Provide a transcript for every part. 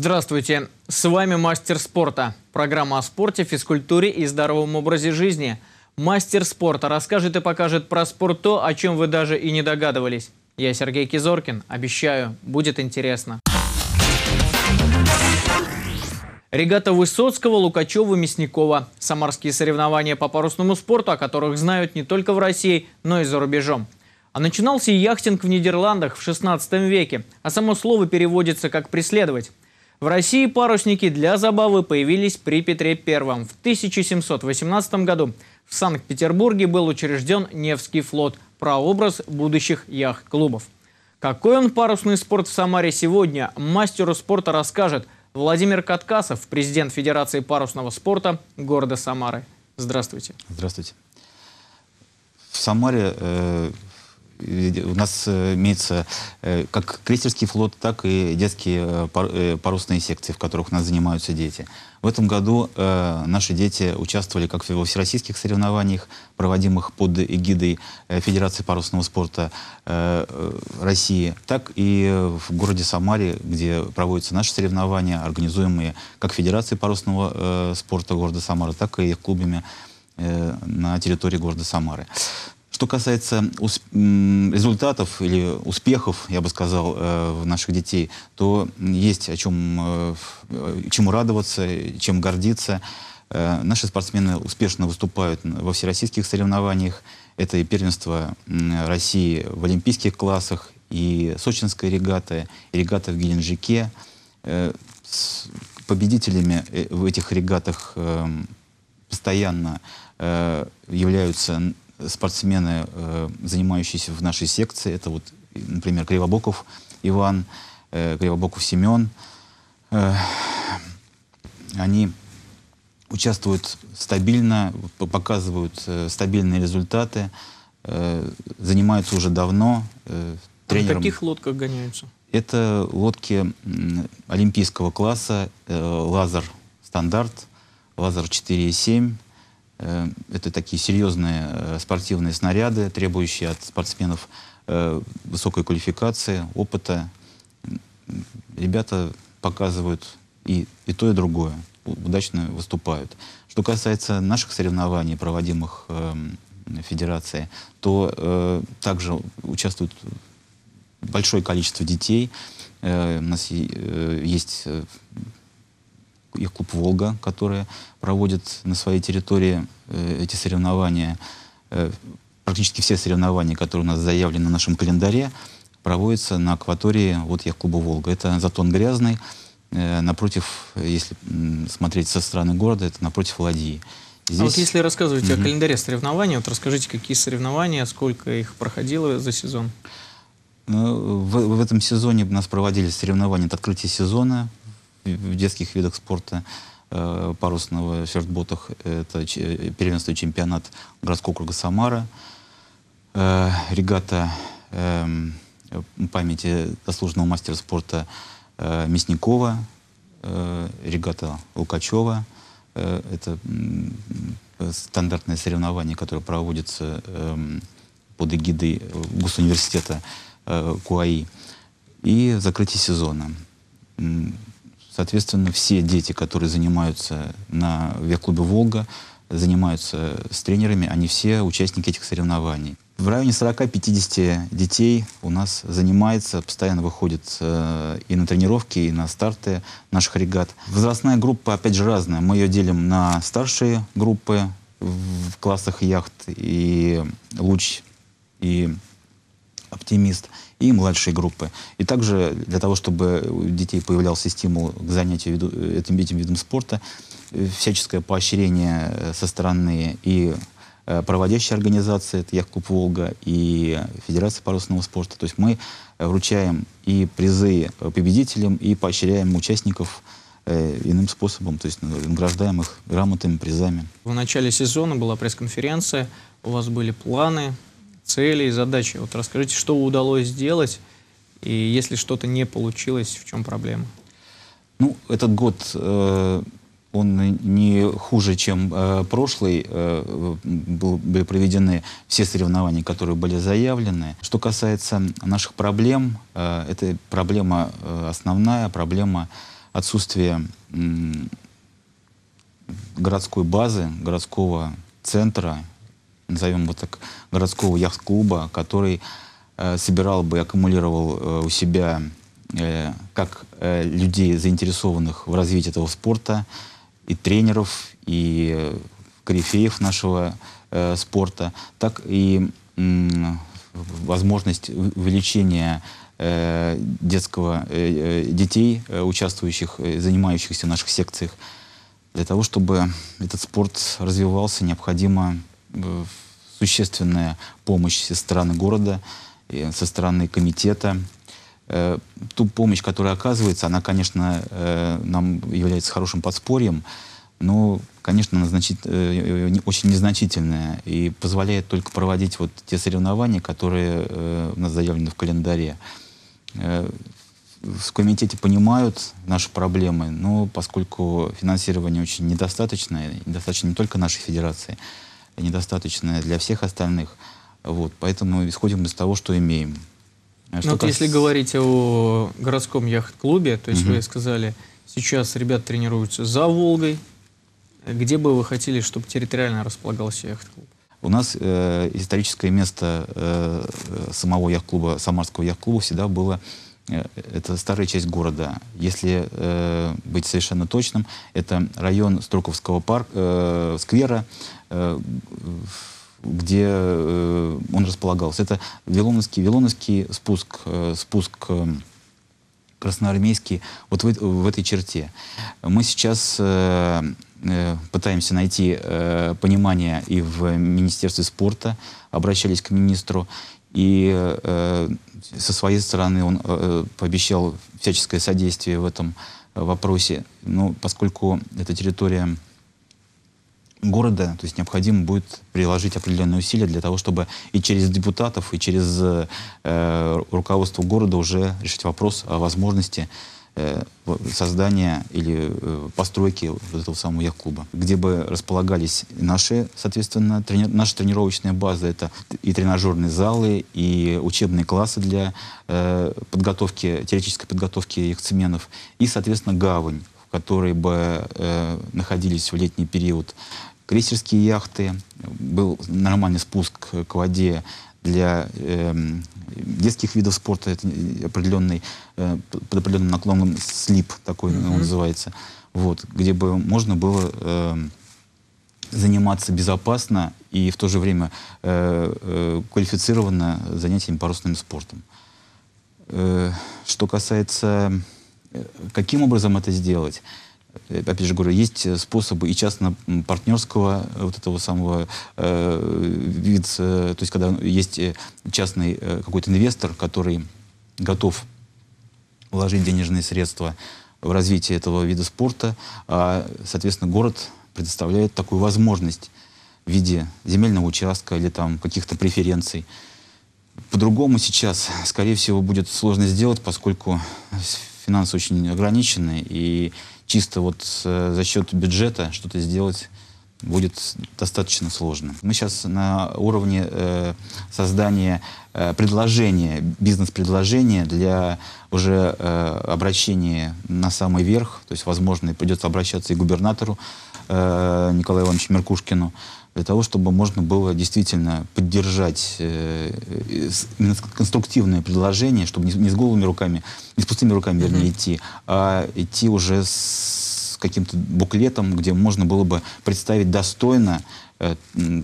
Здравствуйте, с вами Мастер спорта. Программа о спорте, физкультуре и здоровом образе жизни. Мастер спорта расскажет и покажет про спорт то, о чем вы даже и не догадывались. Я Сергей Кизоркин. Обещаю, будет интересно. Регата Высоцкого, Лукачева, Мясникова. Самарские соревнования по парусному спорту, о которых знают не только в России, но и за рубежом. А начинался яхтинг в Нидерландах в 16 веке, а само слово переводится как «преследовать». В России парусники для забавы появились при Петре I. В 1718 году в Санкт-Петербурге был учрежден Невский флот, прообраз будущих яхт-клубов. Какой он парусный спорт в Самаре сегодня, мастеру спорта расскажет Владимир Каткасов, президент Федерации парусного спорта города Самары. Здравствуйте. Здравствуйте. В Самаре э, у нас э, имеется э, как крейсерский флот, так и детские э, парусные секции, в которых у нас занимаются дети. В этом году наши дети участвовали как в всероссийских соревнованиях, проводимых под эгидой Федерации парусного спорта России, так и в городе Самаре, где проводятся наши соревнования, организуемые как Федерацией парусного спорта города Самары, так и их клубами на территории города Самары. Что касается результатов или успехов, я бы сказал, э, наших детей, то есть о чем, э, э, чему радоваться, чем гордиться. Э, наши спортсмены успешно выступают во всероссийских соревнованиях. Это и первенство России в олимпийских классах, и сочинская регата, и регата в Геленджике. Э, с победителями э, в этих регатах эм, постоянно являются спортсмены, э, занимающиеся в нашей секции. Это вот, например, Кривобоков Иван, э, Кривобоков Семен. Э, они участвуют стабильно, показывают стабильные результаты, занимаются уже давно. Тренером. А на каких лодках гоняются? Это лодки олимпийского класса, лазер стандарт, лазер 4,7, Э, это такие серьезные э, спортивные снаряды, требующие от спортсменов э, высокой квалификации, опыта. Ребята показывают и, и то, и другое, удачно выступают. Что касается наших соревнований, проводимых э, федерацией, то э, также участвует большое количество детей. Э, у нас есть и клуб «Волга», которые проводят на своей территории э, эти соревнования. Э, практически все соревнования, которые у нас заявлены на нашем календаре, проводятся на акватории вот я клуба «Волга». Это затон грязный, э, напротив, если смотреть со стороны города, это напротив Ладьи. Здесь... А вот если рассказывать mm-hmm. о календаре соревнований, вот расскажите, какие соревнования, сколько их проходило за сезон? Ну, в, в этом сезоне у нас проводились соревнования от открытия сезона, в детских видах спорта э, парусного в сердботах. Это э, первенство чемпионат городского округа Самара. Э, регата эм, памяти заслуженного мастера спорта Мясникова, регата Лукачева. Это стандартное соревнование, которое проводится эм, под эгидой Госуниверситета Куаи. И закрытие сезона Соответственно, все дети, которые занимаются на век-клубе «Волга», занимаются с тренерами, они все участники этих соревнований. В районе 40-50 детей у нас занимается, постоянно выходит э, и на тренировки, и на старты наших регат. Возрастная группа, опять же, разная. Мы ее делим на старшие группы в классах яхт и луч, и оптимист и младшие группы. И также для того, чтобы у детей появлялся стимул к занятию виду, этим, этим видом спорта, э, всяческое поощрение э, со стороны и э, проводящей организации, это Яхкуб «Волга» и Федерация парусного спорта. То есть мы вручаем и призы победителям, и поощряем участников иным способом, то есть ну, награждаем их грамотами, призами. В начале сезона была пресс-конференция, у вас были планы, цели и задачи. Вот расскажите, что удалось сделать, и если что-то не получилось, в чем проблема? Ну, этот год э, он не хуже, чем э, прошлый. Э, был, были проведены все соревнования, которые были заявлены. Что касается наших проблем, э, это проблема э, основная, проблема отсутствия э, городской базы, городского центра, назовем вот так, городского яхт-клуба, который э, собирал бы, аккумулировал э, у себя э, как э, людей, заинтересованных в развитии этого спорта, и тренеров, и э, корифеев нашего э, спорта, так и э, возможность увеличения э, детского, э, э детей, э, участвующих, э, занимающихся в наших секциях. Для того, чтобы этот спорт развивался, необходимо Э, существенная помощь со стороны города, э, со стороны комитета. Э, ту помощь, которая оказывается, она, конечно, нам является хорошим подспорьем, но, конечно, она значит, очень незначительная и позволяет только проводить вот те соревнования, которые у нас заявлены в календаре. В комитете понимают наши проблемы, но поскольку финансирование очень недостаточное, недостаточно не только нашей федерации, недостаточная для всех остальных. Вот, поэтому исходим из того, что имеем. А что ну, вот если говорить о городском яхт-клубе, то есть угу. вы сказали, сейчас ребят тренируются за Волгой. Где бы вы хотели, чтобы территориально располагался яхт-клуб? У нас э, историческое место э, э самого яхт-клуба, Самарского яхт-клуба всегда было Э, это старая часть города. Если э, быть совершенно точным, это район Струковского парка, э, сквера, э, где э, он располагался. Это Вилоновский, Вилоновский спуск, э, спуск э, Красноармейский, вот в, в этой черте. Мы сейчас э, Э, пытаемся найти э, понимание и в Министерстве спорта, обращались к министру. И э, со своей стороны он э, пообещал всяческое содействие в этом вопросе. Но ну, поскольку это территория города, то есть необходимо будет приложить определенные усилия для того, чтобы и через депутатов, и через э, руководство города уже решить вопрос о возможности Э, создания или э, постройки вот этого самого яхт-клуба, где бы располагались наши, соответственно, трени наши тренировочные базы, это и тренажерные залы, и учебные классы для э, подготовки, теоретической подготовки яхтсменов, и, соответственно, гавань, в которой бы э, находились в летний период крейсерские яхты, был нормальный спуск к воде для эм, детских видов спорта, это э, определенный, э, под определенным наклоном слип такой mm-hmm. он называется, вот, где бы можно было э, заниматься безопасно и в то же время э, э, квалифицированно занятием парусным спортом. Э, что касается, э, каким образом это сделать, Э, опять же говорю, есть э, способы и частно-партнерского э, вот этого самого э, вид, то есть когда есть частный э, какой-то инвестор, который готов вложить денежные средства в развитие этого вида спорта, а, соответственно, город предоставляет такую возможность в виде земельного участка или там каких-то преференций. По-другому сейчас, скорее всего, будет сложно сделать, поскольку финансы очень ограничены, и чисто вот э, за счет бюджета что-то сделать будет достаточно сложно. Мы сейчас на уровне э, создания э, предложения, бизнес-предложения для уже э, обращения на самый верх, то есть, возможно, придется обращаться и к губернатору э, Николаю Ивановичу Меркушкину, для того, чтобы можно было действительно поддержать э, э именно конструктивное предложение, чтобы не, не с голыми руками, не с пустыми руками, mm-hmm. идти, а идти уже с каким-то буклетом, где можно было бы представить достойно э,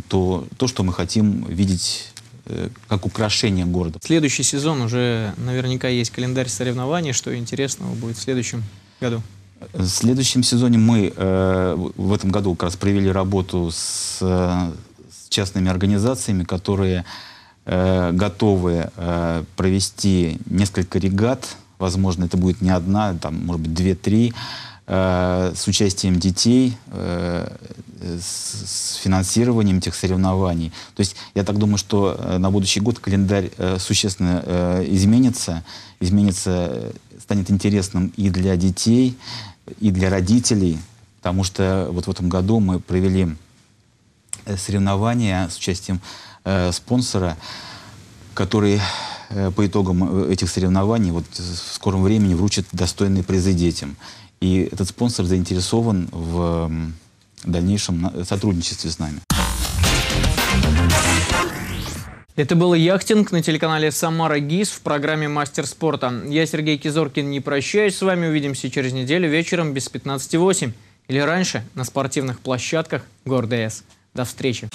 то, то, что мы хотим видеть э, как украшение города. Следующий сезон уже наверняка есть календарь соревнований. Что интересного будет в следующем году? В следующем сезоне мы э, в этом году как раз провели работу с, э, с частными организациями, которые э, готовы э, провести несколько регат. Возможно, это будет не одна, там, может быть, две-три. Э, с участием детей, э, с финансированием этих соревнований. То есть я так думаю, что э, на будущий год календарь существенно изменится, изменится, станет интересным и для детей, и для родителей, потому что вот в этом году мы провели соревнования с участием спонсора, который по итогам этих соревнований вот в скором времени вручит достойные призы детям. И этот спонсор заинтересован в дальнейшем сотрудничестве с нами. Это был «Яхтинг» на телеканале «Самара ГИС» в программе «Мастер спорта». Я, Сергей Кизоркин, не прощаюсь с вами. Увидимся через неделю вечером без 15.08 или раньше на спортивных площадках города С. До встречи!